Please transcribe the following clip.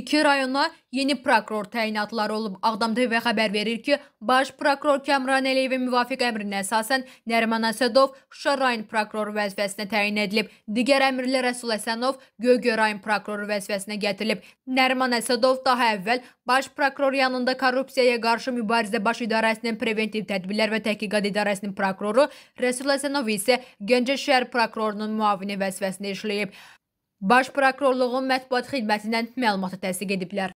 İki rayona yeni prokuror təyinatları olub. Ağdam TV xəbər verir ki, Baş prokuror Kəmran Əliyevin müvafiq əmrinə əsasən Nəriman Əsədov Şuşa rayon prokuroru vəzifəsinə təyin edilib. Digər əmrlə Rəsul Əsənov Göygöl rayon prokuroru vəzifəsinə gətirilib. Nəriman Əsədov daha əvvəl Baş prokuror yanında korrupsiyaya qarşı mübarizə baş idarəsinin preventiv tədbirlər və təhqiqat idarəsinin prokuroru, Rəsul Əsənov isə Gəncə şəhər prokurorunun müavini vəzifəsində işləyib. Baş Prokurorluğun mətbuat xidmətindən məlumatı təsdiq ediblər.